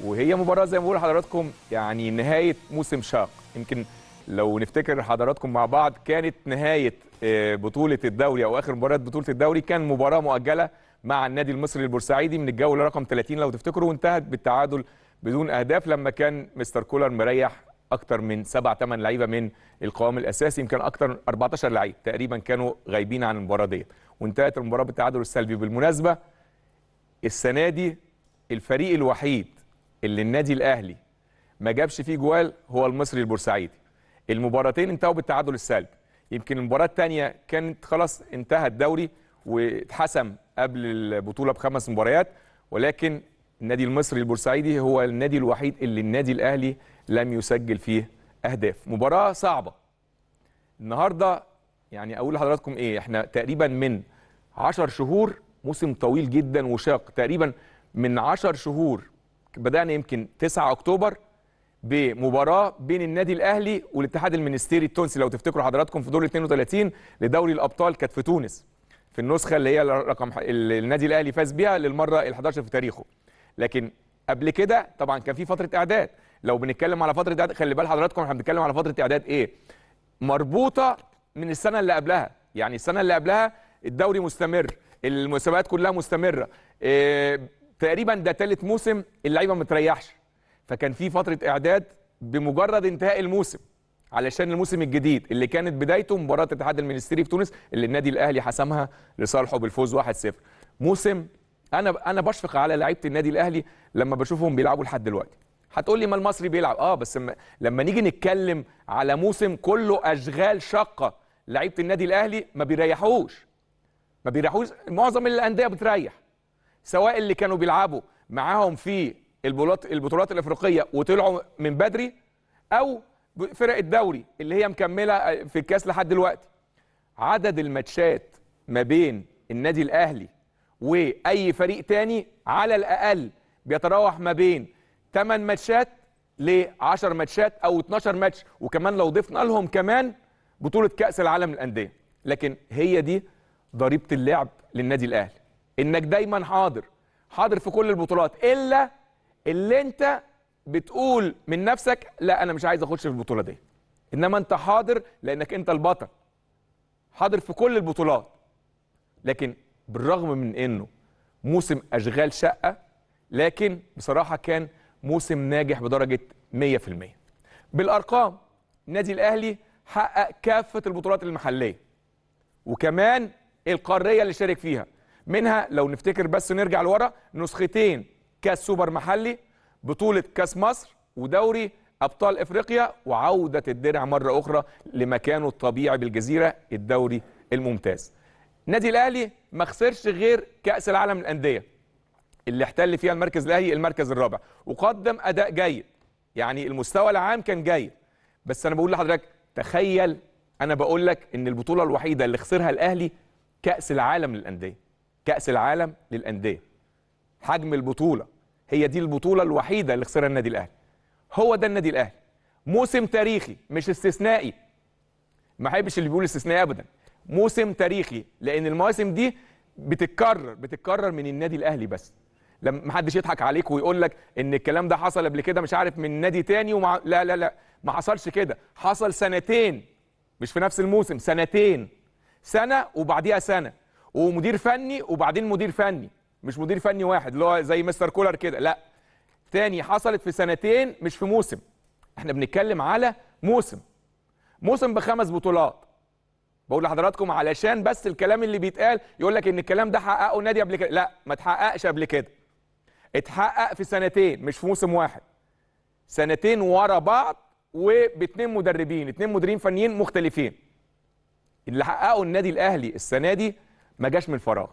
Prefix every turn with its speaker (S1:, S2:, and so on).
S1: وهي مباراه زي ما بقول لحضراتكم يعني نهايه موسم شاق يمكن لو نفتكر حضراتكم مع بعض كانت نهايه آه، بطوله الدوري او اخر مباراه بطوله الدوري كان مباراه مؤجله مع النادي المصري البورسعيدي من الجوله رقم 30 لو تفتكروا وانتهت بالتعادل بدون اهداف لما كان مستر كولر مريح اكتر من 7 8 لعيبه من القوام الاساسي يمكن اكتر من 14 لعيب تقريبا كانوا غايبين عن المباراه ديت وانتهت المباراه بالتعادل السلبي بالمناسبه السنه دي الفريق الوحيد اللي النادي الاهلي ما جابش فيه جوال هو المصري البورسعيدي المباراتين انتهوا بالتعادل السلبي يمكن المباراه الثانيه كانت خلاص انتهى الدوري واتحسم قبل البطوله بخمس مباريات ولكن النادي المصري البورسعيدي هو النادي الوحيد اللي النادي الاهلي لم يسجل فيه اهداف مباراه صعبه النهارده يعني اقول لحضراتكم ايه احنا تقريبا من 10 شهور موسم طويل جدا وشاق تقريبا من 10 شهور بدانا يمكن 9 اكتوبر بمباراه بين النادي الاهلي والاتحاد المنستيري التونسي لو تفتكروا حضراتكم في دور 32 لدوري الابطال كانت في تونس في النسخه اللي هي رقم النادي الاهلي فاز بيها للمره ال11 في تاريخه لكن قبل كده طبعا كان في فتره اعداد لو بنتكلم على فتره اعداد خلي بال حضراتكم احنا بنتكلم على فتره اعداد ايه مربوطه من السنه اللي قبلها يعني السنه اللي قبلها الدوري مستمر المسابقات كلها مستمره إيه تقريبا ده ثالث موسم اللعيبه ما تريحش فكان في فتره اعداد بمجرد انتهاء الموسم علشان الموسم الجديد اللي كانت بدايته مباراه اتحاد المنستيري في تونس اللي النادي الاهلي حسمها لصالحه بالفوز 1-0 موسم انا انا بشفق على لعيبه النادي الاهلي لما بشوفهم بيلعبوا لحد دلوقتي هتقول لي ما المصري بيلعب اه بس لما نيجي نتكلم على موسم كله اشغال شاقه لعيبه النادي الاهلي ما بيريحوش ما بيريحوش معظم الانديه بتريح سواء اللي كانوا بيلعبوا معاهم في البطولات البطولات الافريقيه وطلعوا من بدري او فرق الدوري اللي هي مكمله في الكاس لحد دلوقتي عدد الماتشات ما بين النادي الاهلي واي فريق تاني على الاقل بيتراوح ما بين 8 ماتشات ل 10 ماتشات او 12 ماتش وكمان لو ضفنا لهم كمان بطوله كاس العالم للانديه لكن هي دي ضريبه اللعب للنادي الاهلي انك دايما حاضر حاضر في كل البطولات الا اللي انت بتقول من نفسك لا انا مش عايز اخش في البطوله دي انما انت حاضر لانك انت البطل حاضر في كل البطولات لكن بالرغم من انه موسم اشغال شقه لكن بصراحه كان موسم ناجح بدرجه 100% بالارقام النادي الاهلي حقق كافه البطولات المحليه وكمان القاريه اللي شارك فيها منها لو نفتكر بس نرجع لورا نسختين كاس سوبر محلي بطولة كاس مصر ودوري أبطال إفريقيا وعودة الدرع مرة أخرى لمكانه الطبيعي بالجزيرة الدوري الممتاز نادي الأهلي ما خسرش غير كأس العالم للأندية اللي احتل فيها المركز الأهلي المركز الرابع وقدم أداء جيد يعني المستوى العام كان جيد بس أنا بقول لحضرتك تخيل أنا بقول لك إن البطولة الوحيدة اللي خسرها الأهلي كأس العالم للأندية كاس العالم للانديه حجم البطوله هي دي البطوله الوحيده اللي خسرها النادي الاهلي هو ده النادي الاهلي موسم تاريخي مش استثنائي ما حبش اللي بيقول استثنائي ابدا موسم تاريخي لان المواسم دي بتتكرر بتتكرر من النادي الاهلي بس لما محدش يضحك عليك ويقول لك ان الكلام ده حصل قبل كده مش عارف من نادي تاني ومع... لا لا لا ما حصلش كده حصل سنتين مش في نفس الموسم سنتين سنه وبعديها سنه ومدير فني وبعدين مدير فني مش مدير فني واحد اللي هو زي مستر كولر كده لا تاني حصلت في سنتين مش في موسم احنا بنتكلم على موسم موسم بخمس بطولات بقول لحضراتكم علشان بس الكلام اللي بيتقال يقول لك ان الكلام ده حققه نادي قبل كده لا ما اتحققش قبل كده اتحقق في سنتين مش في موسم واحد سنتين ورا بعض وباتنين مدربين اتنين مديرين فنيين مختلفين اللي حققه النادي الاهلي السنه دي ما جاش من فراغ